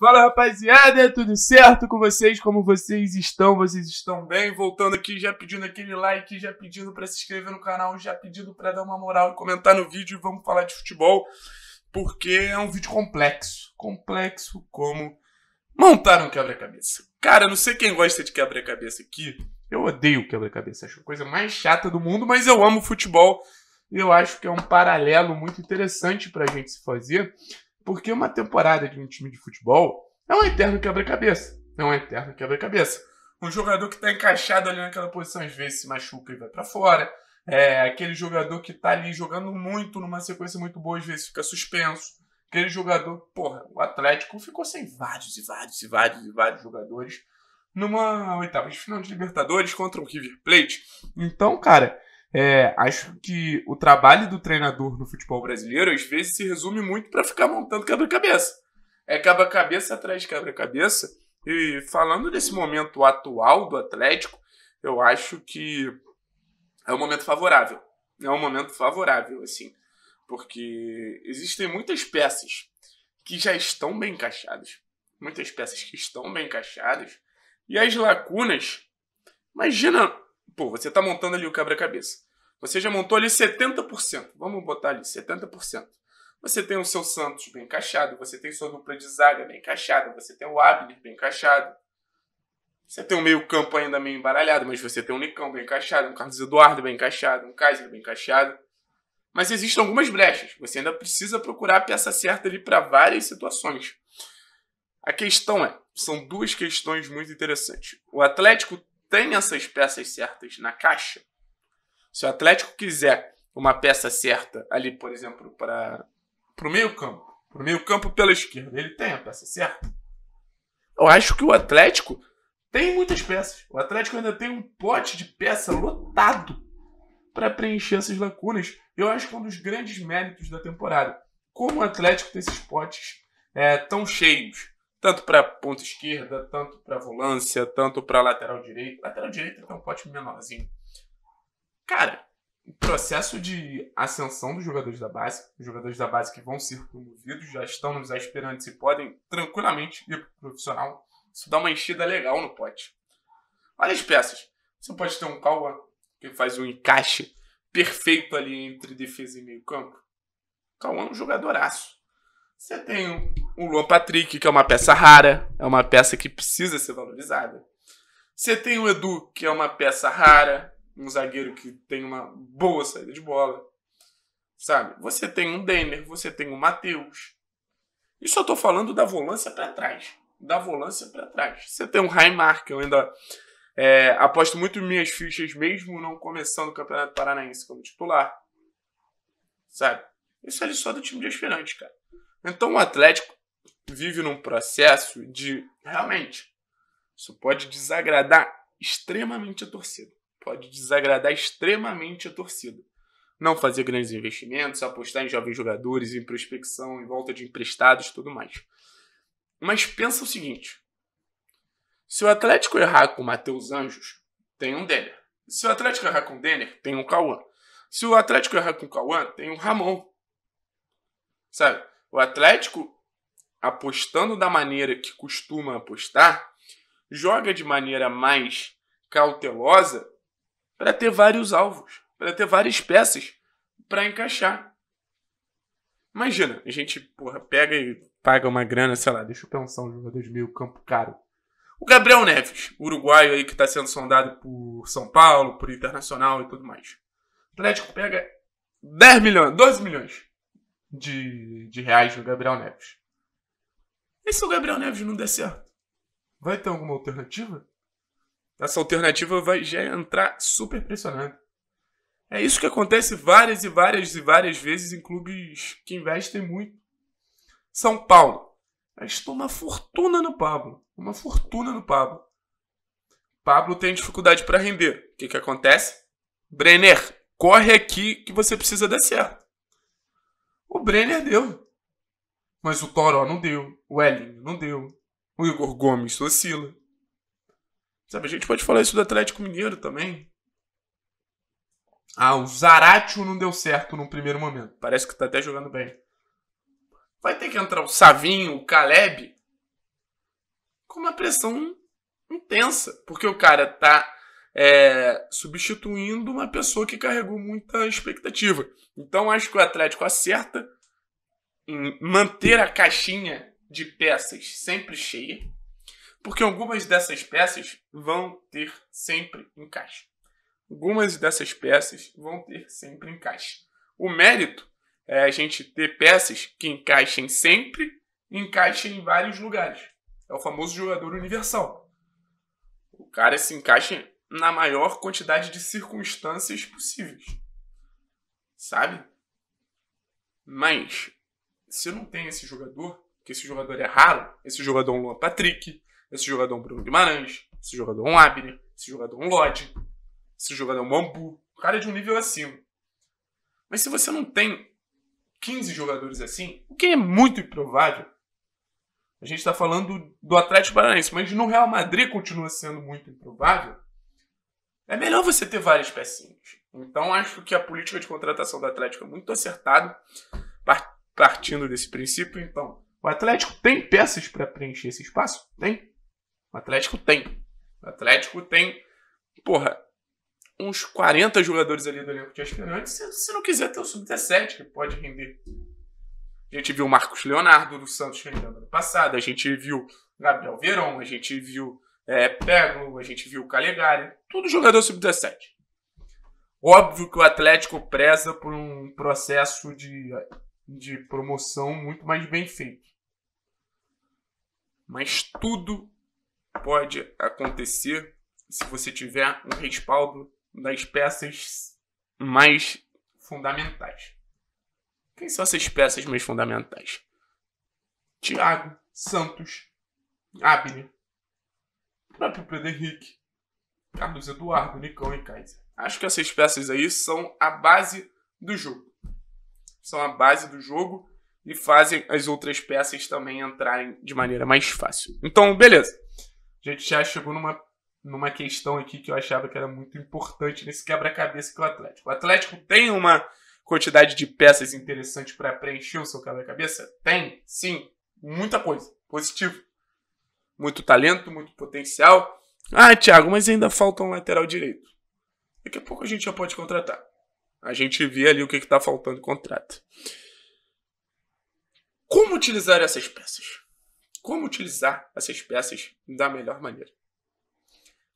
Fala rapaziada, tudo certo com vocês? Como vocês estão? Vocês estão bem? Voltando aqui, já pedindo aquele like, já pedindo para se inscrever no canal, já pedindo para dar uma moral e comentar no vídeo. E vamos falar de futebol, porque é um vídeo complexo. Complexo como montar um quebra-cabeça. Cara, não sei quem gosta de quebra-cabeça aqui. Eu odeio quebra-cabeça, acho a coisa mais chata do mundo, mas eu amo futebol. E eu acho que é um paralelo muito interessante pra gente se fazer porque uma temporada de um time de futebol é um eterno quebra-cabeça. É um eterno quebra-cabeça. Um jogador que está encaixado ali naquela posição, às vezes se machuca e vai para fora. É aquele jogador que está ali jogando muito, numa sequência muito boa, às vezes fica suspenso. Aquele jogador, porra, o Atlético ficou sem vários e vários e vários e vários jogadores numa oitava de final de Libertadores contra o River Plate. Então, cara, é, acho que o trabalho do treinador no futebol brasileiro às vezes se resume muito para ficar montando quebra-cabeça. É quebra-cabeça atrás de quebra-cabeça. E falando desse momento atual do Atlético, eu acho que é um momento favorável. É um momento favorável, assim, porque existem muitas peças que já estão bem encaixadas, muitas peças que estão bem encaixadas, e as lacunas. Imagina pô, você está montando ali o quebra-cabeça. Você já montou ali 70%. Vamos botar ali 70%. Você tem o seu Santos bem encaixado, você tem sua dupla de zaga bem encaixada, você tem o Abner bem encaixado. Você tem o meio-campo ainda meio embaralhado, mas você tem um Nicão bem encaixado, um Carlos Eduardo bem encaixado, um Kaiser bem encaixado. Mas existem algumas brechas. Você ainda precisa procurar a peça certa ali para várias situações. A questão é, são duas questões muito interessantes. O Atlético tem essas peças certas na caixa, se o Atlético quiser uma peça certa ali, por exemplo, para o meio-campo, para o meio-campo pela esquerda, ele tem a peça certa. Eu acho que o Atlético tem muitas peças. O Atlético ainda tem um pote de peça lotado para preencher essas lacunas. Eu acho que é um dos grandes méritos da temporada. Como o Atlético tem esses potes é, tão cheios tanto para ponta esquerda, tanto para volância, tanto para lateral direito. Lateral direito é um pote menorzinho. Cara, o processo de ascensão dos jogadores da base, os jogadores da base que vão ser promovidos, já estão nos aspirantes e podem tranquilamente ir para o profissional. Isso dá uma enchida legal no pote. Olha as peças. Você pode ter um Cauã, que faz um encaixe perfeito ali entre defesa e meio campo. Cauã é um jogadoraço. Você tem o Luan Patrick, que é uma peça rara, é uma peça que precisa ser valorizada. Você tem o Edu, que é uma peça rara, um zagueiro que tem uma boa saída de bola. Sabe? Você tem um Denner, você tem um Matheus. Isso eu tô falando da volância para trás. Da volância para trás. Você tem um Raimar, que eu ainda é, aposto muito em minhas fichas, mesmo não começando o Campeonato Paranaense como titular. Sabe? Isso é só do time de aspirantes, cara. Então o Atlético vive num processo de realmente isso pode desagradar extremamente a torcida. Pode desagradar extremamente a torcida. Não fazer grandes investimentos, apostar em jovens jogadores, em prospecção, em volta de emprestados, tudo mais. Mas pensa o seguinte: se o Atlético errar com o Matheus Anjos, tem um Denner. Se o Atlético errar com o Denner, tem um Cauã. Se o Atlético errar com o Cauã, tem um Ramon. Sabe? O Atlético apostando da maneira que costuma apostar, joga de maneira mais cautelosa para ter vários alvos, para ter várias peças para encaixar. Imagina, a gente porra, pega e paga uma grana, sei lá, deixa eu pensar, um jogador de meio campo caro. O Gabriel Neves, uruguaio aí que está sendo sondado por São Paulo, por Internacional e tudo mais. O Atlético pega 10 milhões, 12 milhões de, de reais no Gabriel Neves. E se o Gabriel Neves não der certo? Vai ter alguma alternativa? Essa alternativa vai já entrar super pressionada. É isso que acontece várias e várias e várias vezes em clubes que investem muito. São Paulo. Gastou uma fortuna no Pablo. Uma fortuna no Pablo. Pablo tem dificuldade para render. O que, que acontece? Brenner, corre aqui que você precisa dar certo. O Brenner deu. Mas o Toró não deu. O Elinho não deu. O Igor Gomes oscila. Sabe, a gente pode falar isso do Atlético Mineiro também. Ah, o Zaratio não deu certo no primeiro momento. Parece que tá até jogando bem. Vai ter que entrar o Savinho, o Caleb, com uma pressão intensa. Porque o cara tá é, substituindo uma pessoa que carregou muita expectativa. Então acho que o Atlético acerta em manter a caixinha de peças sempre cheia, porque algumas dessas peças vão ter sempre encaixe. Algumas dessas peças vão ter sempre encaixe. O mérito é a gente ter peças que encaixem sempre, encaixem em vários lugares. É o famoso jogador universal. O cara se encaixa na maior quantidade de circunstâncias possíveis. Sabe? Mas se eu não tenho esse jogador, que esse jogador é raro, esse jogador é um Luan Patrick, esse jogador é um Bruno Guimarães, esse jogador é um Abner, esse jogador é um Lodge, esse jogador é um o cara é de um nível acima. Mas se você não tem 15 jogadores assim, o que é muito improvável, a gente está falando do Atlético Paranaense, mas no Real Madrid continua sendo muito improvável. É melhor você ter várias pecinhas. Então acho que a política de contratação do Atlético é muito acertada partindo desse princípio, então, o Atlético tem peças para preencher esse espaço? Tem. O Atlético tem. O Atlético tem, porra, uns 40 jogadores ali do elenco de aspirantes. Se, se não quiser ter o sub-17, que pode render. A gente viu o Marcos Leonardo do Santos rendendo ano passado, a gente viu Gabriel Verão, a gente viu é, Pego, a gente viu Calegari, tudo jogador sub-17. Óbvio que o Atlético preza por um processo de de promoção muito mais bem feito. Mas tudo pode acontecer se você tiver um respaldo das peças mais fundamentais. Quem são essas peças mais fundamentais? Tiago, Santos, Abner, próprio Pedro Henrique, Carlos Eduardo, Nicão e Kaiser. Acho que essas peças aí são a base do jogo são a base do jogo e fazem as outras peças também entrarem de maneira mais fácil. Então, beleza. A gente já chegou numa, numa questão aqui que eu achava que era muito importante nesse quebra-cabeça que o Atlético. O Atlético tem uma quantidade de peças interessantes para preencher o seu quebra-cabeça? Tem, sim. Muita coisa. Positivo. Muito talento, muito potencial. Ah, Thiago, mas ainda falta um lateral direito. Daqui a pouco a gente já pode contratar. A gente vê ali o que está faltando e contrato Como utilizar essas peças? Como utilizar essas peças da melhor maneira?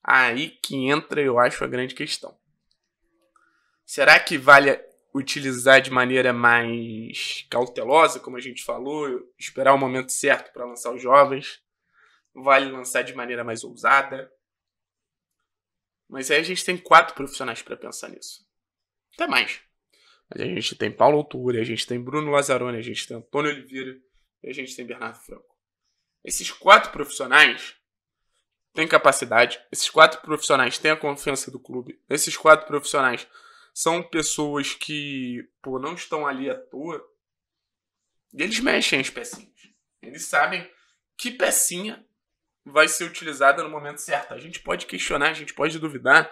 Aí que entra, eu acho, a grande questão. Será que vale utilizar de maneira mais cautelosa, como a gente falou, esperar o momento certo para lançar os jovens? Vale lançar de maneira mais ousada? Mas aí a gente tem quatro profissionais para pensar nisso. Até mais. Mas a gente tem Paulo Autori, a gente tem Bruno Lazzaroni, a gente tem Antônio Oliveira e a gente tem Bernardo Franco. Esses quatro profissionais têm capacidade, esses quatro profissionais têm a confiança do clube, esses quatro profissionais são pessoas que pô, não estão ali à toa e eles mexem as pecinhas. Eles sabem que pecinha vai ser utilizada no momento certo. A gente pode questionar, a gente pode duvidar,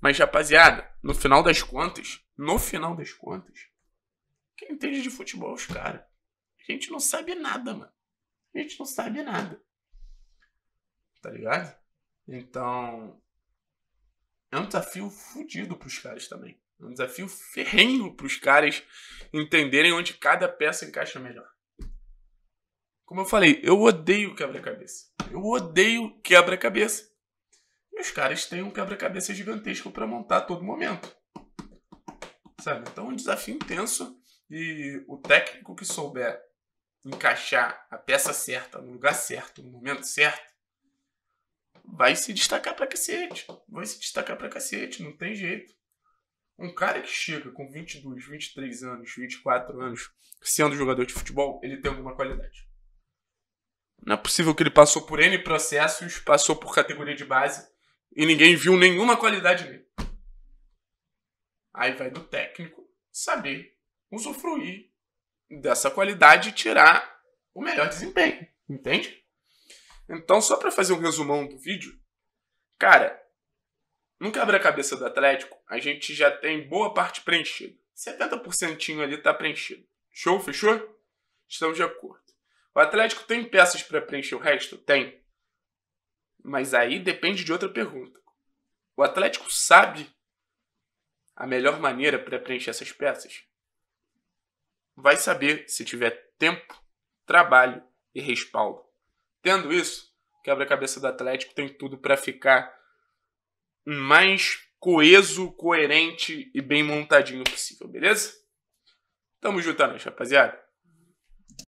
mas, rapaziada, no final das contas, no final das contas, quem entende de futebol é os caras. A gente não sabe nada, mano. A gente não sabe nada. Tá ligado? Então. É um desafio fudido pros caras também. É um desafio ferrenho pros caras entenderem onde cada peça encaixa melhor. Como eu falei, eu odeio quebra-cabeça. Eu odeio quebra-cabeça. E os caras têm um quebra-cabeça gigantesco para montar a todo momento. Sabe? Então é um desafio intenso e o técnico que souber encaixar a peça certa no lugar certo, no momento certo, vai se destacar para cacete. Vai se destacar para cacete, não tem jeito. Um cara que chega com 22, 23 anos, 24 anos, sendo jogador de futebol, ele tem alguma qualidade. Não é possível que ele passou por N processos, passou por categoria de base, e ninguém viu nenhuma qualidade nele. Aí vai do técnico saber usufruir dessa qualidade e tirar o melhor desempenho, entende? Então, só para fazer um resumão do vídeo, cara, nunca abre a cabeça do Atlético, a gente já tem boa parte preenchida. 70% ali tá preenchido. Show, fechou? Estamos de acordo. O Atlético tem peças para preencher o resto? Tem. Mas aí depende de outra pergunta. O Atlético sabe a melhor maneira para preencher essas peças? Vai saber se tiver tempo, trabalho e respaldo. Tendo isso, quebra-cabeça do Atlético tem tudo para ficar mais coeso, coerente e bem montadinho possível, beleza? Tamo juntando, rapaziada.